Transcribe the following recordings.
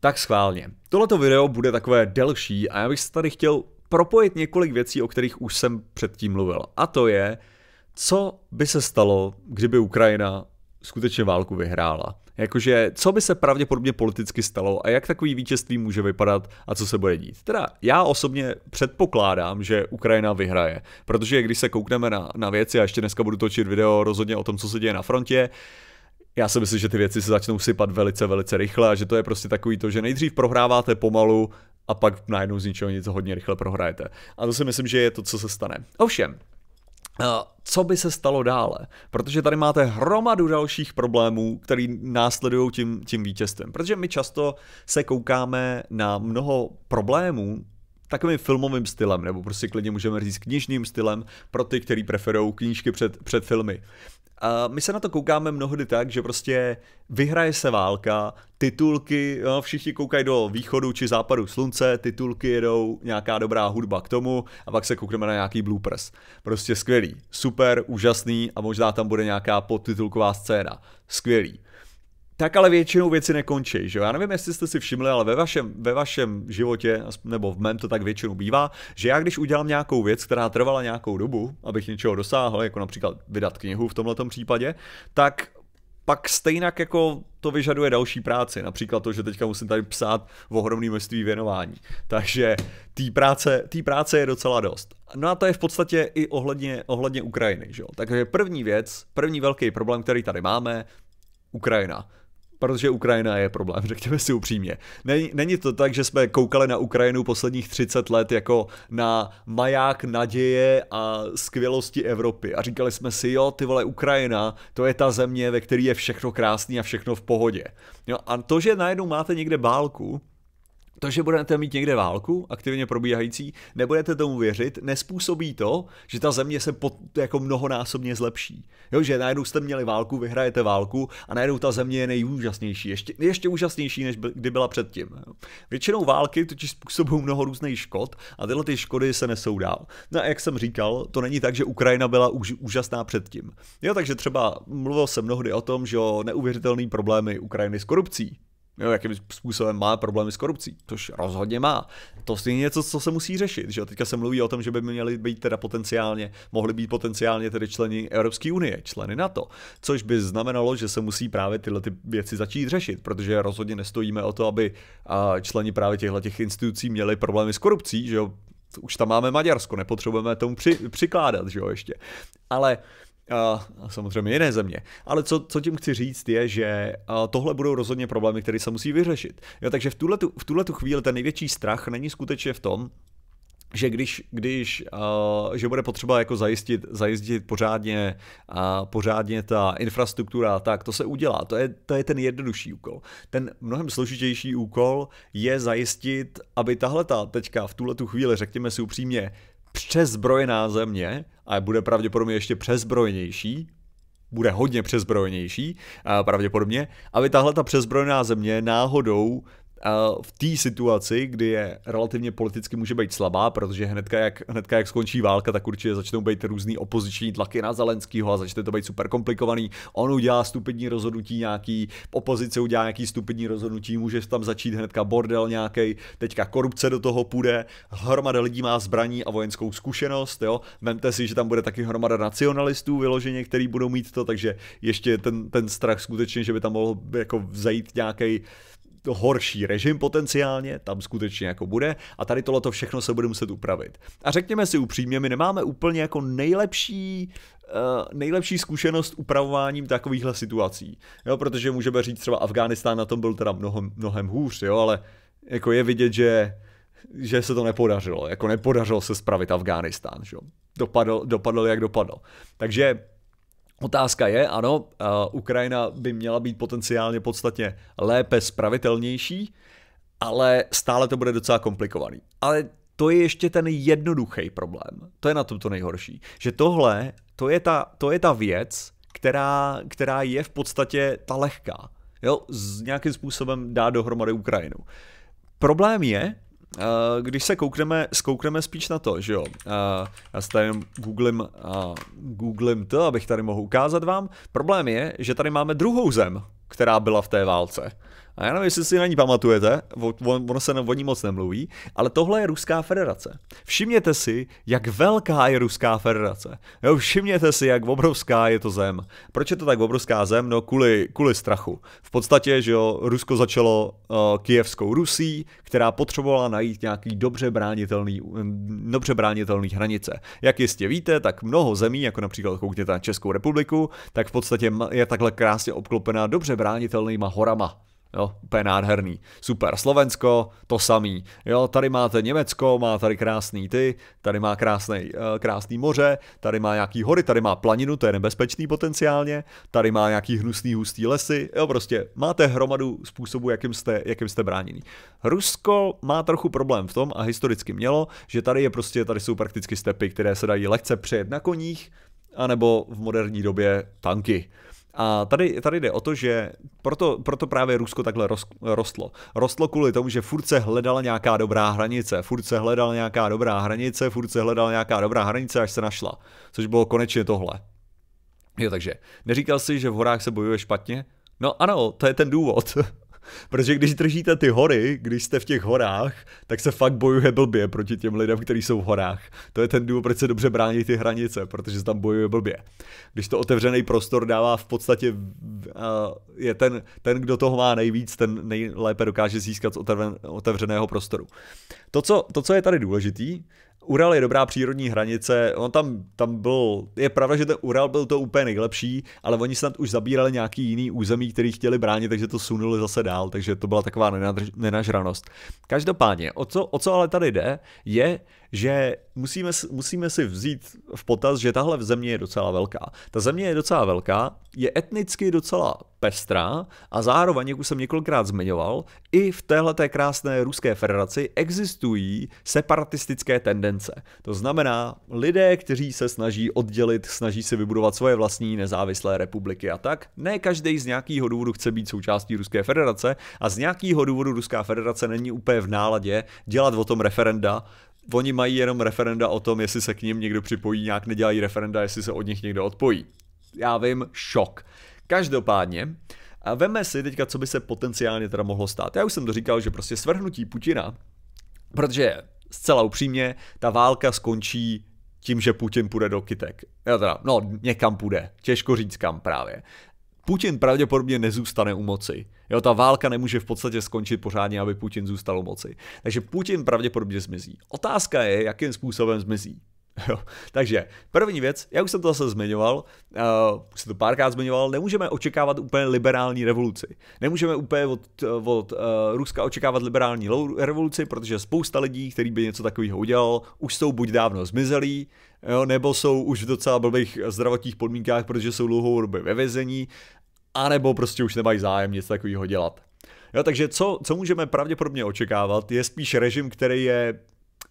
Tak schválně. Tohleto video bude takové delší a já bych se tady chtěl propojit několik věcí, o kterých už jsem předtím mluvil. A to je, co by se stalo, kdyby Ukrajina skutečně válku vyhrála. Jakože, co by se pravděpodobně politicky stalo a jak takový vítězství může vypadat a co se bude dít. Teda já osobně předpokládám, že Ukrajina vyhraje, protože když se koukneme na, na věci, a ještě dneska budu točit video rozhodně o tom, co se děje na frontě, já si myslím, že ty věci se začnou sypat velice, velice rychle a že to je prostě takový to, že nejdřív prohráváte pomalu a pak najednou z ničeho nic hodně rychle prohrajete. A to si myslím, že je to, co se stane. Ovšem, eh, co by se stalo dále? Protože tady máte hromadu dalších problémů, které následují tím, tím vítězstvím. Protože my často se koukáme na mnoho problémů, takovým filmovým stylem, nebo prostě klidně můžeme říct knižním stylem pro ty, kteří preferují knížky před, před filmy. A my se na to koukáme mnohdy tak, že prostě vyhraje se válka, titulky, no, všichni koukají do východu či západu slunce, titulky jedou, nějaká dobrá hudba k tomu a pak se koukneme na nějaký bloopers. Prostě skvělý, super, úžasný a možná tam bude nějaká podtitulková scéna. Skvělý. Tak ale většinou věci nekončí, že jo? Já nevím, jestli jste si všimli, ale ve vašem, ve vašem životě, nebo v mém to tak většinou bývá, že já když udělám nějakou věc, která trvala nějakou dobu, abych něčeho dosáhl, jako například vydat knihu v tomto případě, tak pak stejně jako to vyžaduje další práci. Například to, že teďka musím tady psát v ohromný množství věnování. Takže té práce, tý práce je docela dost. No a to je v podstatě i ohledně, ohledně Ukrajiny. Že jo? Takže první věc, první velký problém, který tady máme, Ukrajina. Protože Ukrajina je problém, řekněme si upřímně. Není, není to tak, že jsme koukali na Ukrajinu posledních 30 let jako na maják naděje a skvělosti Evropy. A říkali jsme si, jo, ty vole, Ukrajina, to je ta země, ve které je všechno krásný a všechno v pohodě. Jo, a to, že najednou máte někde bálku, to, že budete mít někde válku, aktivně probíhající, nebudete tomu věřit, nespůsobí to, že ta země se pod, jako mnohonásobně zlepší. Jo, že najednou jste měli válku, vyhrajete válku a najednou ta země je nejúžasnější, ještě, ještě úžasnější, než by, kdy byla předtím. Jo. Většinou války totiž způsobují mnoho různých škod a tyhle ty škody se nesou dál. No a jak jsem říkal, to není tak, že Ukrajina byla už, úžasná předtím. Jo, takže třeba mluvil jsem mnohdy o tom, že o neuvěřitelný problémy Ukrajiny s korupcí jo, jakým způsobem má problémy s korupcí, což rozhodně má. To je něco, co se musí řešit. Že? Teďka se mluví o tom, že by měli být teda potenciálně, mohli být potenciálně tedy členy Evropské unie, členy NATO, což by znamenalo, že se musí právě tyhle ty věci začít řešit, protože rozhodně nestojíme o to, aby členi právě těchto těch institucí měli problémy s korupcí, že jo? už tam máme Maďarsko, nepotřebujeme tomu při, přikládat, že jo, ještě. Ale uh, a samozřejmě jiné země. Ale co, co tím chci říct je, že tohle budou rozhodně problémy, které se musí vyřešit. Jo, takže v tuhle v chvíli ten největší strach není skutečně v tom, že když, když uh, že bude potřeba jako zajistit, zajistit pořádně, uh, pořádně ta infrastruktura, tak to se udělá. To je, to je ten jednodušší úkol. Ten mnohem složitější úkol je zajistit, aby tahle ta teďka v tuhle tu chvíli, řekněme si upřímně, přezbrojená země a bude pravděpodobně ještě přezbrojnější, bude hodně přezbrojnější, pravděpodobně, aby tahle ta přezbrojená země náhodou v té situaci, kdy je relativně politicky může být slabá, protože hnedka jak, hnedka jak skončí válka, tak určitě začnou být různý opoziční tlaky na Zelenskýho a začne to být super komplikovaný. On udělá stupidní rozhodnutí nějaký, opozice udělá nějaký stupidní rozhodnutí, může tam začít hnedka bordel nějaký, teďka korupce do toho půjde, hromada lidí má zbraní a vojenskou zkušenost, jo. Vemte si, že tam bude taky hromada nacionalistů vyloženě, který budou mít to, takže ještě ten, ten strach skutečně, že by tam mohl jako zajít nějaký horší režim potenciálně, tam skutečně jako bude a tady tohleto všechno se bude muset upravit. A řekněme si upřímně, my nemáme úplně jako nejlepší eh, nejlepší zkušenost upravováním takovýchhle situací. Jo, protože můžeme říct třeba Afghánistán na tom byl teda mnohem, mnohem hůř, jo, ale jako je vidět, že že se to nepodařilo, jako nepodařilo se spravit Afghánistán, jo Dopadl, dopadl jak dopadl. Takže Otázka je, ano, Ukrajina by měla být potenciálně podstatně lépe spravitelnější, ale stále to bude docela komplikovaný. Ale to je ještě ten jednoduchý problém. To je na tom to nejhorší. Že tohle, to je ta, to je ta věc, která, která je v podstatě ta lehká. Jo, s nějakým způsobem dá dohromady Ukrajinu. Problém je, Uh, když se koukneme, skoukneme spíš na to, že jo, uh, já se tady googlim, uh, eh, googlim to, abych tady mohl ukázat vám, problém je, že tady máme druhou zem, která byla v té válce. A já nevím, jestli si na ní pamatujete, ono se o ní moc nemluví, ale tohle je Ruská federace. Všimněte si, jak velká je Ruská federace. Jo, všimněte si, jak obrovská je to zem. Proč je to tak obrovská zem? No kvůli, kvůli strachu. V podstatě, že jo, Rusko začalo uh, eh, kijevskou Rusí, která potřebovala najít nějaký dobře bránitelný, dobře bránitelný hranice. Jak jistě víte, tak mnoho zemí, jako například koukněte na Českou republiku, tak v podstatě je takhle krásně obklopená dobře bránitelnýma horama. Jo, úplně nádherný. Super. Slovensko, to samý. Jo, tady máte Německo, má tady krásný ty, tady má krásný, eh, krásný moře, tady má nějaký hory, tady má planinu, to je nebezpečný potenciálně, tady má nějaký hnusný hustý lesy, jo, prostě máte hromadu způsobů, jakým jste, jakým jste bráněný. Rusko má trochu problém v tom a historicky mělo, že tady je prostě, tady jsou prakticky stepy, které se dají lehce přejet na koních, anebo v moderní době tanky. A tady, tady jde o to, že proto, proto právě Rusko takhle roz, rostlo. Rostlo kvůli tomu, že furt se hledala nějaká dobrá hranice, furt se hledala nějaká dobrá hranice, furt se hledala nějaká dobrá hranice, až se našla. Což bylo konečně tohle. Jo, takže neříkal jsi, že v horách se bojuje špatně? No ano, to je ten důvod. Protože když držíte ty hory, když jste v těch horách, tak se fakt bojuje blbě proti těm lidem, kteří jsou v horách. To je ten důvod, proč se dobře brání ty hranice, protože se tam bojuje blbě. Když to otevřený prostor dává v podstatě, eh, je ten, ten kdo toho má nejvíc, ten nejlépe dokáže získat z otevřeného prostoru. To, co, to, co je tady důležitý, Ural je dobrá přírodní hranice, on tam, tam byl, je pravda, že ten Ural byl to úplně nejlepší, ale oni snad už zabírali nějaký jiný území, který chtěli bránit, takže to sunuli zase dál, takže to byla taková nenažranost. Každopádně, o co, o co ale tady jde, je, že musíme, musíme si vzít v potaz, že tahle země je docela velká. Ta země je docela velká, je etnicky docela pestrá a zároveň, jak už jsem několikrát zmiňoval, i v téhleté krásné ruské federaci existují separatistické tendence. To znamená lidé, kteří se snaží oddělit, snaží si vybudovat svoje vlastní nezávislé republiky a tak. Ne každý z nějakého důvodu chce být součástí Ruské federace a z nějakého důvodu Ruská federace není úplně v náladě dělat o tom referenda, Oni mají jenom referenda o tom, jestli se k ním někdo připojí, nějak nedělají referenda, jestli se od nich někdo odpojí. Já vím, šok. Každopádně, a veme si teďka, co by se potenciálně teda mohlo stát. Já už jsem to říkal, že prostě svrhnutí Putina, protože zcela upřímně, ta válka skončí tím, že Putin půjde do kytek. Já teda, no, někam půjde. Těžko říct kam právě. Putin pravděpodobně nezůstane u moci. Jo, ta válka nemůže v podstatě skončit pořádně, aby Putin zůstal u moci. Takže Putin pravděpodobně zmizí. Otázka je, jakým způsobem zmizí. Jo. Takže první věc, já už jsem to zase zmiňoval, uh, už jsem to párkrát zmiňoval, nemůžeme očekávat úplně liberální revoluci. Nemůžeme úplně od, od uh, Ruska očekávat liberální revoluci, protože spousta lidí, který by něco takového udělal, už jsou buď dávno zmizelí, jo, nebo jsou už v docela blbých zdravotních podmínkách, protože jsou dlouhou dobu ve vězení, anebo prostě už nemají zájem nic takového dělat. Jo, takže co, co můžeme pravděpodobně očekávat, je spíš režim, který je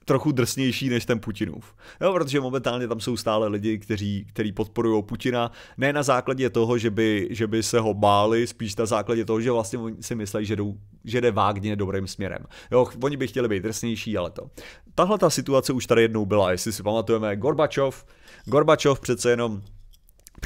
trochu drsnější než ten Putinův. Jo, protože momentálně tam jsou stále lidi, kteří, kteří podporují Putina, ne na základě toho, že by, že by se ho báli, spíš na základě toho, že vlastně oni si myslí, že, jdou, že jde vágně dobrým směrem. Jo, oni by chtěli být drsnější, ale to. Tahle ta situace už tady jednou byla, jestli si pamatujeme, Gorbačov, Gorbačov přece jenom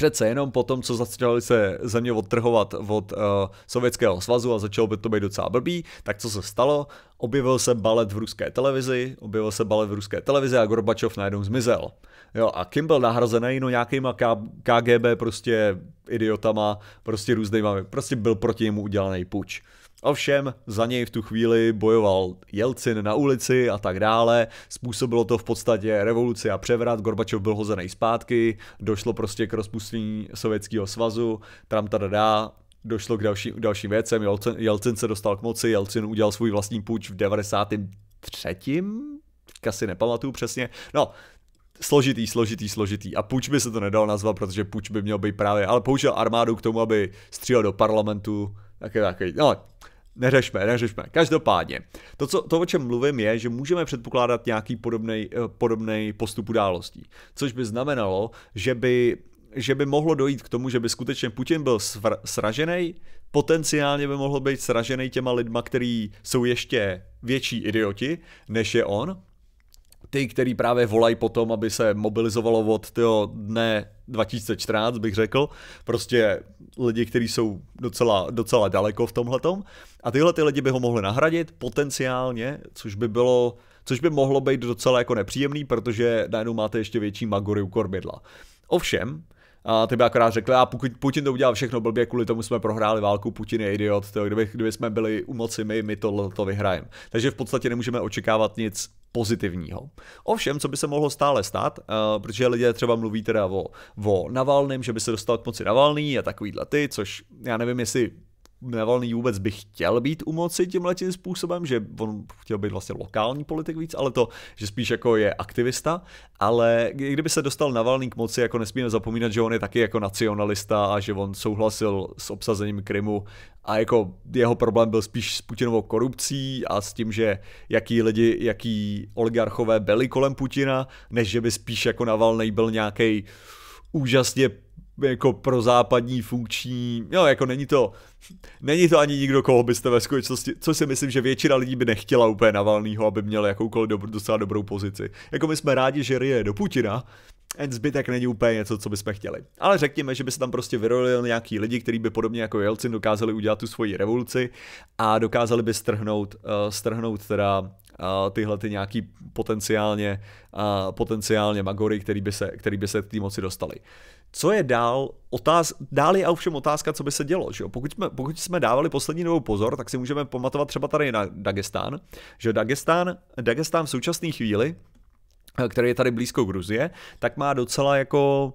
přece jenom po tom, co začaly se země odtrhovat od uh, Sovětského svazu a začalo by to být docela blbý, tak co se stalo? Objevil se balet v ruské televizi, objevil se balet v ruské televizi a Gorbačov najednou zmizel. Jo, a Kim byl nahrazený no nějakýma K- KGB prostě idiotama, prostě různýma, prostě byl proti němu udělaný puč. Ovšem, za něj v tu chvíli bojoval Jelcin na ulici a tak dále. Způsobilo to v podstatě revoluci a převrat, Gorbačov byl hozený zpátky, došlo prostě k rozpustění Sovětského svazu, tam dá. došlo k další, dalším věcem, Jelcin, Jelcin se dostal k moci, Jelcin udělal svůj vlastní půjč v 93. Teďka si nepamatuju přesně. No, složitý, složitý, složitý. A půjč by se to nedal nazvat, protože půjč by měl být právě, ale použil armádu k tomu, aby střílel do parlamentu, je takový, no, neřešme, neřešme. Každopádně, to, co, to, o čem mluvím, je, že můžeme předpokládat nějaký podobný eh, postup událostí, což by znamenalo, že by že by mohlo dojít k tomu, že by skutečně Putin byl svr- sražený, potenciálně by mohl být sražený těma lidma, který jsou ještě větší idioti, než je on, ty, který právě volají potom, aby se mobilizovalo od tyho dne 2014, bych řekl. Prostě lidi, kteří jsou docela, docela daleko v tomhletom. A tyhle ty lidi by ho mohli nahradit potenciálně, což by bylo což by mohlo být docela jako nepříjemný, protože najednou máte ještě větší magory u korbidla. Ovšem, a ty by akorát řekli, a pokud Putin to udělal všechno blbě, kvůli tomu jsme prohráli válku, Putin je idiot, to, kdyby, kdyby jsme byli u moci my, my to, to vyhrajeme. Takže v podstatě nemůžeme očekávat nic pozitivního. Ovšem, co by se mohlo stále stát, uh, protože lidé třeba mluví teda o, o Navalným, že by se dostal k moci Navalný a takovýhle ty, což já nevím, jestli Navalny vůbec by chtěl být u moci tímhle tím způsobem, že on chtěl být vlastně lokální politik víc, ale to, že spíš jako je aktivista, ale kdyby se dostal Navalný k moci, jako nesmíme zapomínat, že on je taky jako nacionalista a že on souhlasil s obsazením Krymu a jako jeho problém byl spíš s Putinovou korupcí a s tím, že jaký lidi, jaký oligarchové byli kolem Putina, než že by spíš jako Navalný byl nějaký úžasně jako pro západní funkční, jo, jako není to, není to ani nikdo, koho byste ve skutečnosti, co si myslím, že většina lidí by nechtěla úplně Navalnýho, aby měl jakoukoliv dobr, docela dobrou pozici. Jako my jsme rádi, že je do Putina, ten zbytek není úplně něco, co bychom chtěli. Ale řekněme, že by se tam prostě vyrojili nějaký lidi, kteří by podobně jako Jelcin dokázali udělat tu svoji revoluci a dokázali by strhnout, uh, strhnout teda eh, tyhle ty nějaký potenciálně, eh, potenciálně magory, který by se, který by se k té moci dostali co je dál, otáz, dál je ovšem otázka, co by se dělo. Že jo? Pokud, jsme, pokud jsme dávali poslední novou pozor, tak si můžeme pamatovat třeba tady na Dagestán, že Dagestán, Dagestán v současné chvíli, eh, který je tady blízko Gruzie, tak má docela jako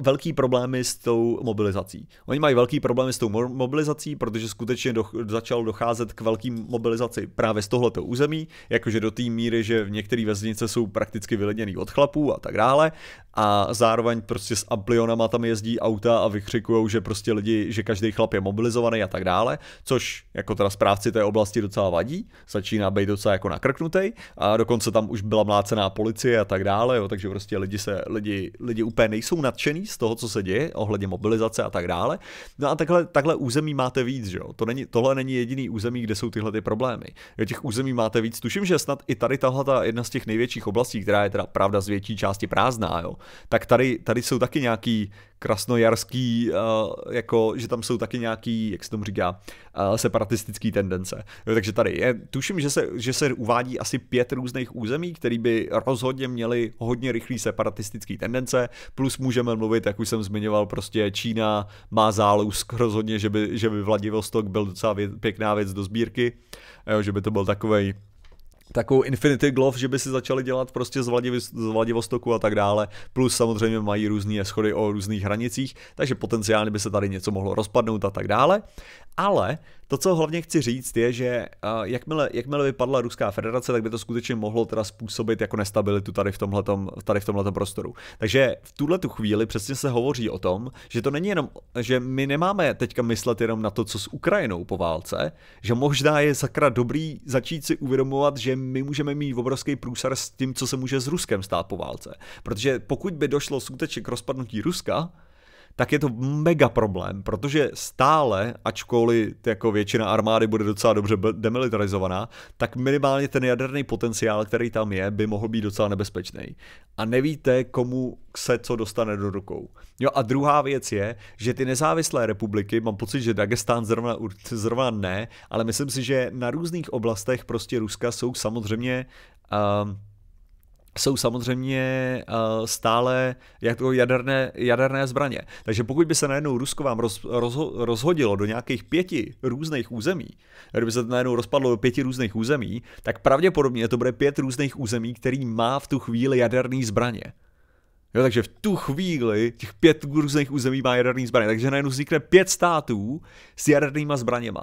velký problémy s tou mobilizací. Oni mají velký problémy s tou mobilizací, protože skutečně do, začal docházet k velkým mobilizaci právě z tohleto území, jakože do té míry, že v některé vesnice jsou prakticky vyleděný od chlapů a tak dále a zároveň prostě s amplionama tam jezdí auta a vykřikují, že prostě lidi, že každý chlap je mobilizovaný a tak dále, což jako teda správci té oblasti docela vadí, začíná být docela jako nakrknutý a dokonce tam už byla mlácená policie a tak dále, jo, takže prostě lidi se, lidi, lidi úplně nejsou nadšení nadšený z toho, co se děje ohledně mobilizace a tak dále. No a takhle, takhle území máte víc, že jo? To není, tohle není jediný území, kde jsou tyhle ty problémy. Jo, těch území máte víc. Tuším, že snad i tady tahle ta jedna z těch největších oblastí, která je teda pravda z větší části prázdná, jo, tak tady, tady jsou taky nějaký krasnojarský, eh, jako, že tam jsou taky nějaký, jak se tomu říká, eh, separatistický tendence. Jo, takže tady je, tuším, že se, že se uvádí asi pět různých území, které by rozhodně měly hodně rychlý separatistický tendence, plus můžeme mluvit, jak už jsem zmiňoval, prostě Čína má zálusk rozhodně, že by, že by Vladivostok byl docela věc, pěkná věc do sbírky, jo, že by to byl takovej takovou Infinity Glove, že by si začali dělat prostě z, Vladiv- z Vladivostoku a tak dále, plus samozřejmě mají různé schody o různých hranicích, takže potenciálně by se tady něco mohlo rozpadnout a tak dále. Ale to, co hlavně chci říct, je, že uh, jakmile, jakmile vypadla Ruská federace, tak by to skutečně mohlo teda způsobit jako nestabilitu tady v tomhletom, tady v tomhletom prostoru. Takže v tuhle tu chvíli přesně se hovoří o tom, že to není jenom, že my nemáme teďka myslet jenom na to, co s Ukrajinou po válce, že možná je sakra dobrý začít si uvědomovat, že my můžeme mít obrovský průsar s tím, co se může s Ruskem stát po válce. Protože pokud by došlo skutečně k rozpadnutí Ruska, tak je to mega problém, protože stále, ačkoliv jako většina armády bude docela dobře demilitarizovaná, tak minimálně ten jaderný potenciál, který tam je, by mohl být docela nebezpečný. A nevíte, komu se co dostane do rukou. Jo a druhá věc je, že ty nezávislé republiky, mám pocit, že Dagestán zrovna, zrovna ne, ale myslím si, že na různých oblastech prostě Ruska jsou samozřejmě uh, jsou samozřejmě eh, stále jako jaderné, jaderné zbraně. Takže pokud by se najednou Rusko vám roz, roz, rozhodilo do nějakých pěti různých území, kdyby se to najednou rozpadlo do pěti různých území, tak pravděpodobně to bude pět různých území, který má v tu chvíli jaderné zbraně. Jo, takže v tu chvíli těch pět různých území má jaderné zbraně. Takže najednou vznikne pět států s jadernýma zbraněma.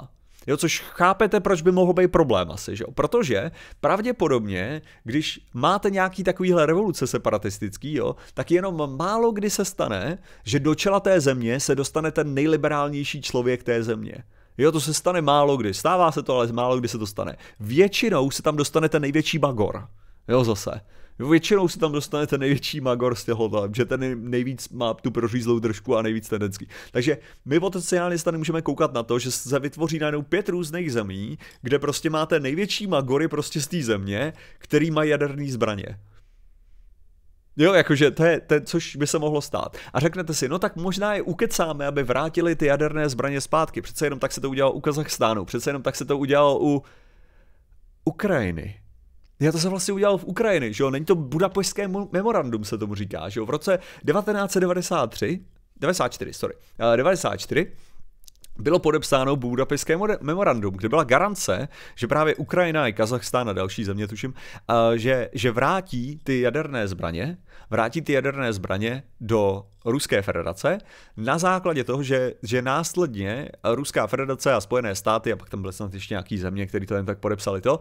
Jo, což chápete, proč by mohl být problém asi, že jo? Protože pravděpodobně, když máte nějaký takovýhle revoluce separatistický, jo, tak jenom málo kdy se stane, že do čela té země se dostane ten nejliberálnější člověk té země. Jo, to se stane málo kdy. Stává se to, ale málo kdy se to stane. Většinou se tam dostane ten největší bagor. Jo, zase. Většinou se tam dostane ten největší magor z těhohle, že ten nejvíc má tu prořízlou držku a nejvíc tendenský. Takže my potenciálně se tady můžeme koukat na to, že se vytvoří najednou pět různých zemí, kde prostě máte největší magory prostě z té země, který má jaderné zbraně. Jo, jakože to je, to je, což by se mohlo stát. A řeknete si, no tak možná je ukecáme, aby vrátili ty jaderné zbraně zpátky. Přece jenom tak se to udělalo u Kazachstánu, přece jenom tak se to udělalo u Ukrajiny. Já to se vlastně udělal v Ukrajiny, že jo? Není to budapešské memorandum, se tomu říká, že jo? V roce 1993, 94, sorry, 94, eh, bylo podepsáno Budapešské memorandum, kde byla garance, že právě Ukrajina i Kazachstán a další země, tuším, eh, že, že vrátí ty jaderné zbraně, vrátí ty jaderné zbraně do Ruské federace na základě toho, že, že následně Ruská federace a Spojené státy, a pak tam byly snad ještě nějaký země, které to jen tak podepsali to,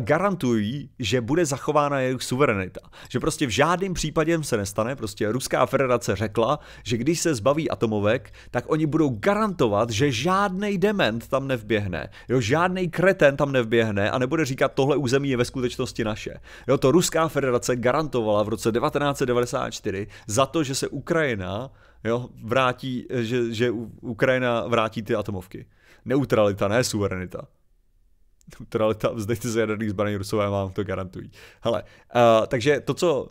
garantují, že bude zachována jejich suverenita. Že prostě v žádném případě se nestane, prostě Ruská federace řekla, že když se zbaví atomovek, tak oni budou garantovat, že žádný dement tam nevběhne, jo, žádný kreten tam nevběhne a nebude říkat, tohle území je ve skutečnosti naše. Jo, to Ruská federace garantovala v roce 1994 za to, že se Ukrajina Ukrajina jo, vrátí, že, že Ukrajina vrátí ty atomovky. Neutralita, ne suverenita. Neutralita, vzdejte se jaderných zbraní, rusové vám to garantují. Hele, uh, takže to, co...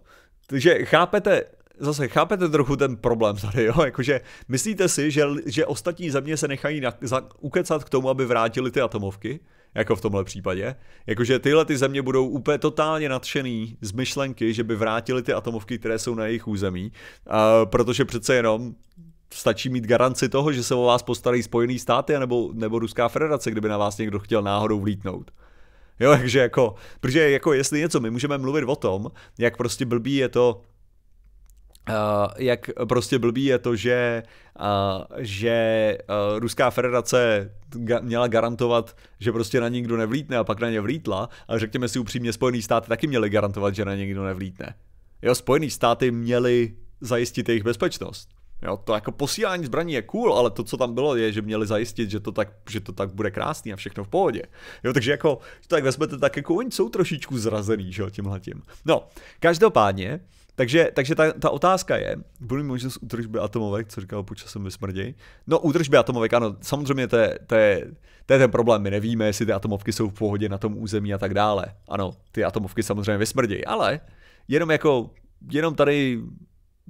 Takže chápete, zase chápete trochu ten problém tady, jo? Jakože myslíte si, že, že ostatní země se nechají na, za, ukecat k tomu, aby vrátili ty atomovky? jako v tomhle případě. Jakože tyhle ty země budou úplně totálně nadšený z myšlenky, že by vrátili ty atomovky, které jsou na jejich území, uh, protože přece jenom stačí mít garanci toho, že se o vás postarají Spojený státy nebo, nebo Ruská federace, kdyby na vás někdo chtěl náhodou vlítnout. Jo, takže jako, protože jako jestli něco, my můžeme mluvit o tom, jak prostě blbý je to, Uh, jak prostě blbý je to, že, uh, že uh, Ruská federace ga- měla garantovat, že prostě na nikdo nevlítne a pak na ně vlítla, ale řekněme si upřímně, Spojený státy taky měly garantovat, že na ně nikdo nevlítne. Jo, Spojený státy měly zajistit jejich bezpečnost. Jo, to jako posílání zbraní je cool, ale to, co tam bylo, je, že měli zajistit, že to tak, že to tak bude krásný a všechno v pohodě. Jo, takže jako, tak vezmete, tak jako oni jsou trošičku zrazený, že jo, tímhletím. No, každopádně, takže, takže ta, ta otázka je, budu mít možnost údržby atomovek, co říkal počasem ve smrdi. No údržby atomovek, ano, samozřejmě to je, to, je, to je ten problém, my nevíme, jestli ty atomovky jsou v pohodě na tom území a tak dále. Ano, ty atomovky samozřejmě vysmrdí, ale jenom jako, jenom tady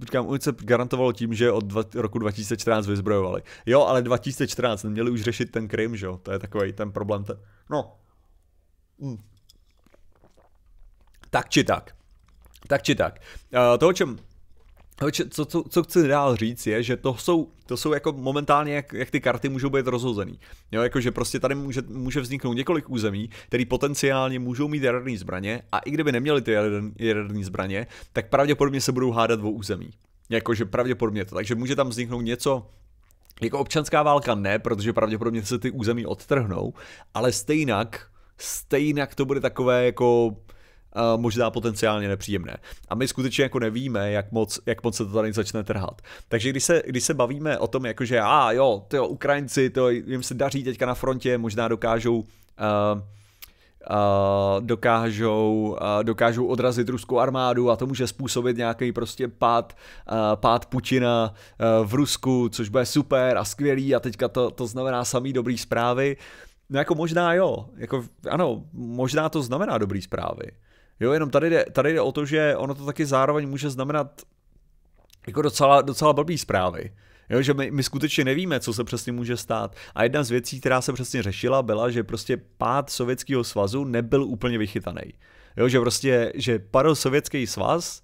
Říkám, se garantovalo tím, že od dva, roku 2014 vyzbrojovali. Jo, ale 2014 neměli už řešit ten Krim, že jo? To je takový ten problém. Ten... No. Mm. Tak či tak. Tak či tak. Uh, to, o čem co, co, co chci dál říct je, že to jsou, to jsou jako momentálně, jak, jak ty karty můžou být rozhozený. Jo, jakože prostě tady může, může vzniknout několik území, které potenciálně můžou mít jaderné zbraně a i kdyby neměli ty jaderné zbraně, tak pravděpodobně se budou hádat o území. Jakože pravděpodobně to. Takže může tam vzniknout něco, jako občanská válka ne, protože pravděpodobně se ty území odtrhnou, ale stejnak, stejnak to bude takové jako možná potenciálně nepříjemné. A my skutečně jako nevíme, jak moc, jak moc se to tady začne trhat. Takže když se, když se bavíme o tom, jakože a ah, jo, ty Ukrajinci, to jim se daří teďka na frontě, možná dokážou uh, Uh, dokážou, uh, dokážou odrazit ruskou armádu a to může způsobit nějaký prostě pád, uh, pád Putina v Rusku, což bude super a skvělý a teďka to, to znamená samý dobrý zprávy. No jako možná jo, jako ano, možná to znamená dobrý zprávy, Jo, jenom tady jde, tady jde o to, že ono to taky zároveň může znamenat jako docela, docela blbý zprávy. Jo, že my, my skutečně nevíme, co se přesně může stát. A jedna z věcí, která se přesně řešila, byla, že prostě pád Sovětského svazu nebyl úplně vychytaný. Jo, že prostě, že Sovětský svaz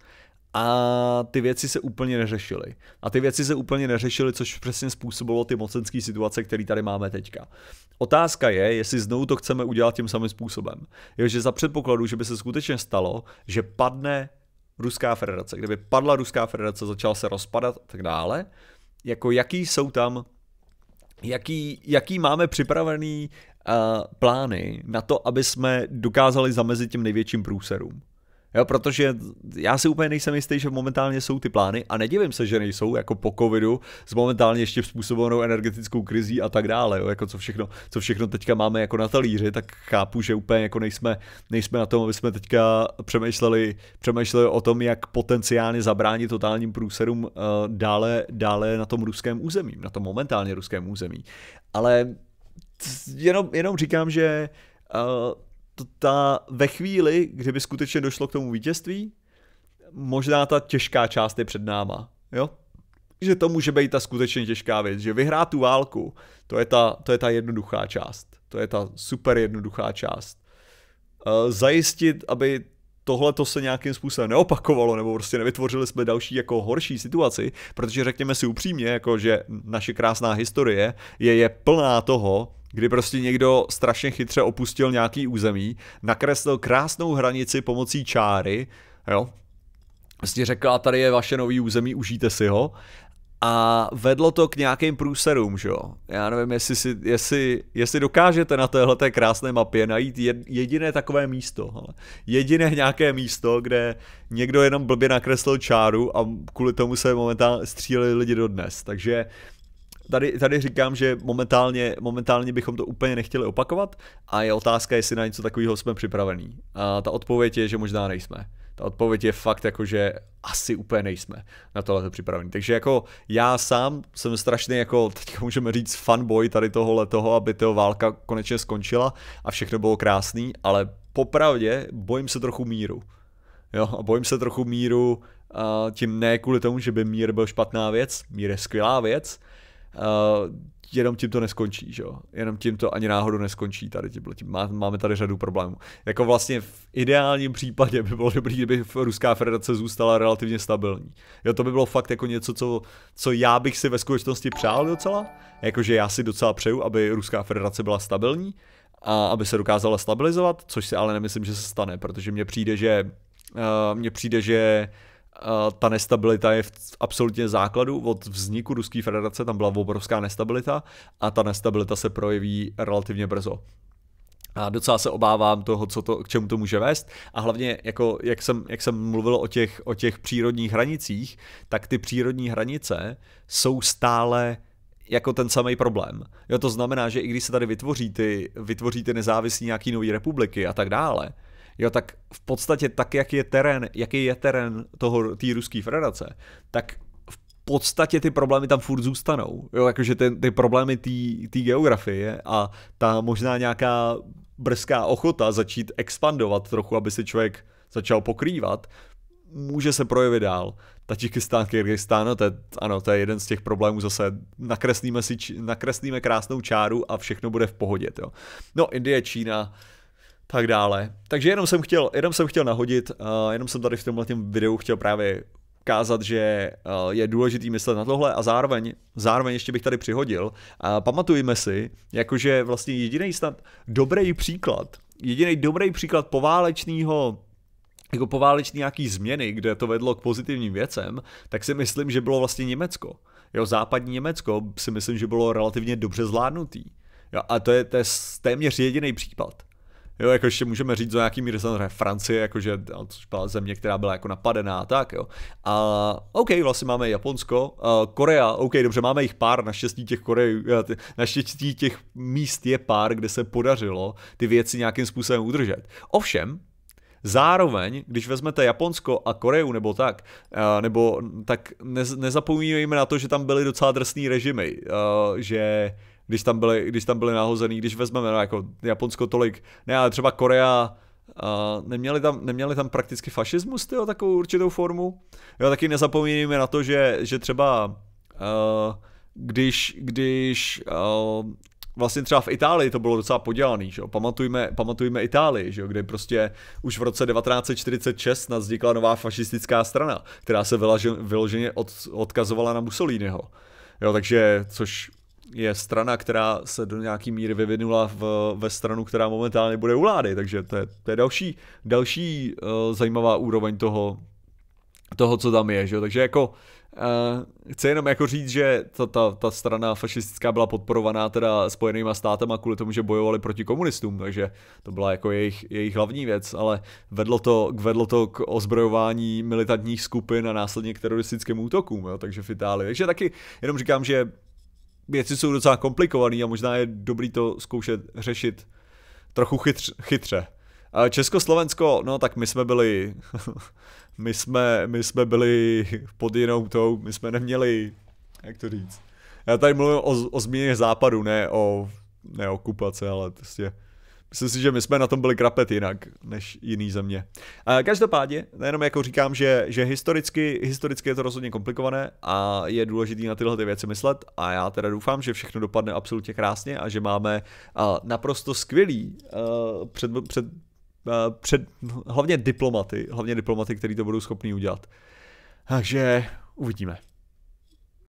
a ty věci se úplně neřešily. A ty věci se úplně neřešily, což přesně způsobilo ty mocenské situace, které tady máme teďka. Otázka je, jestli znovu to chceme udělat tím samým způsobem. Jo, že za předpokladu, že by se skutečně stalo, že padne Ruská federace, kdyby padla Ruská federace, začala se rozpadat a tak dále, jako jaký jsou tam, jaký, jaký máme připravený uh, plány na to, aby jsme dokázali zamezit těm největším průserům. Jo, protože já si úplně nejsem jistý, že momentálně jsou ty plány a nedivím se, že nejsou, jako po covidu, s momentálně ještě způsobenou energetickou krizí a tak dále, jo, jako co všechno, co všechno teďka máme jako na talíři, tak chápu, že úplně jako nejsme, nejsme na tom, aby jsme teďka přemýšleli, přemýšleli o tom, jak potenciálně zabránit totálním průserům uh, dále, dále na tom ruském území, na tom momentálně ruském území. Ale jenom, jenom říkám, že uh, ta, ve chvíli, kdyby skutečně došlo k tomu vítězství, možná ta těžká část je před náma, jo? Že to může být ta skutečně těžká věc, že vyhrát tu válku, to je ta, to je ta jednoduchá část, to je ta super jednoduchá část. Eh, zajistit, aby tohle to se nějakým způsobem neopakovalo, nebo prostě nevytvořili jsme další jako horší situaci, protože řekněme si upřímně, jako že naše krásná historie je, je plná toho, kdy prostě někdo strašně chytře opustil nějaký území, nakreslil krásnou hranici pomocí čáry, jo, prostě řekl, a tady je vaše nový území, užijte si ho, a vedlo to k nějakým průserům, že jo? Já nevím, jestli, si, jestli, jestli dokážete na téhle krásné mapě najít jediné takové místo. Ale jediné nějaké místo, kde někdo jenom blbě nakreslil čáru a kvůli tomu se momentálně stříleli lidi dodnes. Takže tady, tady říkám, že momentálně, momentálně bychom to úplně nechtěli opakovat a je otázka, jestli na něco takového jsme připravení. A ta odpověď je, že možná nejsme. Ta odpověď je fakt jako, že asi úplně nejsme na tohle připravení. Takže jako já sám jsem strašný jako, teď můžeme říct, fanboy tady tohohle toho, aby ta válka konečně skončila a všechno bylo krásný, ale popravdě bojím se trochu míru. Jo, a bojím se trochu míru a tím ne kvůli tomu, že by mír byl špatná věc, mír je skvělá věc, Uh, jenom tím to neskončí, že Jenom tím to ani náhodou neskončí tady tím, Tím má, máme tady řadu problémů. Jako vlastně v ideálním případě by bylo dobrý, kdyby Ruská federace zůstala relativně stabilní. Jo, to by bylo fakt jako něco, co, co já bych si ve skutečnosti přál docela. Jakože já si docela přeju, aby Ruská federace byla stabilní a aby se dokázala stabilizovat, což si ale nemyslím, že se stane, protože mně přijde, že uh, mně přijde, že uh, ta nestabilita je v absolutně základu. Od vzniku Ruské federace tam byla obrovská nestabilita a ta nestabilita se projeví relativně brzo. A docela se obávám toho, co to, k čemu to může vést. A hlavně, jako, jak, jsem, jak jsem mluvil o těch, o těch přírodních hranicích, tak ty přírodní hranice jsou stále jako ten samý problém. Jo, to znamená, že i když se tady vytvoří ty, vytvoří ty nezávislí nějaký nový republiky a tak dále, Jo, tak v podstatě tak, jak je terén, jaký je terén toho, té ruské federace, tak v podstatě ty problémy tam furt zůstanou. Jo, jakože ty, ty problémy té geografie a ta možná nějaká brzká ochota začít expandovat trochu, aby se člověk začal pokrývat, může se projevit dál. Tačikistán, Kyrgyzstán, no to je, ano, to je jeden z těch problémů zase. Nakreslíme, si, nakreslíme krásnou čáru a všechno bude v pohodě. Jo. No, Indie, Čína, uh, tak dále. Takže jenom jsem chtěl, jenom jsem chtěl nahodit, uh, jenom jsem tady v tomhle videu chtěl právě ukázat, že uh, je důležitý myslet na tohle a zároveň, zároveň ještě bych tady přihodil, uh, pamatujme si, jakože vlastně jediný snad dobrý příklad, jediný dobrý příklad poválečného jako poválečný nějaký změny, kde to vedlo k pozitivním věcem, tak si myslím, že bylo vlastně Německo. Jo, západní Německo si myslím, že bylo relativně dobře zvládnutý. Jo, a to je, to je téměř jediný případ. Jo, jako ještě můžeme říct, do nějaký míry samozřejmě Francie, jakože což byla země, která byla jako napadená a tak, jo. A OK, vlastně máme Japonsko, uh, Korea, OK, dobře, máme jich pár, naštěstí těch Kore- eh, naštěstí těch míst je pár, kde se podařilo ty věci nějakým způsobem udržet. Ovšem, Zároveň, když vezmete Japonsko a Koreu nebo tak, eh, nebo tak nezapomínejme na to, že tam byly docela drsný režimy, eh, že když tam byly, když tam byly nahozený, když vezmeme no, jako Japonsko tolik, ne, ale třeba Korea, a neměli, tam, neměli tam prakticky fašismus, tyjo, takovou určitou formu. Jo, taky nezapomínáme na to, že, že třeba uh, když, když uh, vlastně třeba v Itálii to bylo docela podělaný, že jo? Pamatujme, pamatujme Itálii, že jo? kde prostě už v roce 1946 nás vznikla nová fašistická strana, která se vyloženě od, odkazovala na Mussoliniho. Jo, takže, což je strana, která se do nějaký míry vyvinula v, ve stranu, která momentálně bude u vlády, takže to je, to je další, další uh, zajímavá úroveň toho, toho, co tam je, že? takže jako Uh, chci jenom jako říct, že ta, ta, ta strana fašistická byla podporovaná teda spojenýma státama kvůli tomu, že bojovali proti komunistům, takže to byla jako jejich, jejich hlavní věc, ale vedlo to, vedlo to k ozbrojování militantních skupin a následně k teroristickému útokům, jo, takže v Itálii. Takže taky jenom říkám, že věci jsou docela komplikované a možná je dobrý to zkoušet řešit trochu chytř, chytře. Československo, no tak my jsme byli, my jsme, my jsme byli pod jinou tou, my jsme neměli, jak to říct. Já tady mluvím o, o změně západu, ne o, ne o okupace, ale prostě Myslím si, že my jsme na tom byli krapet jinak než jiný země. Každopádně, nejenom jako říkám, že, že historicky, historicky je to rozhodně komplikované a je důležité na tyhle ty věci myslet a já teda doufám, že všechno dopadne absolutně krásně a že máme naprosto skvělý před, před, před hlavně diplomaty, hlavně diplomaty, který to budou schopní udělat. Takže uvidíme.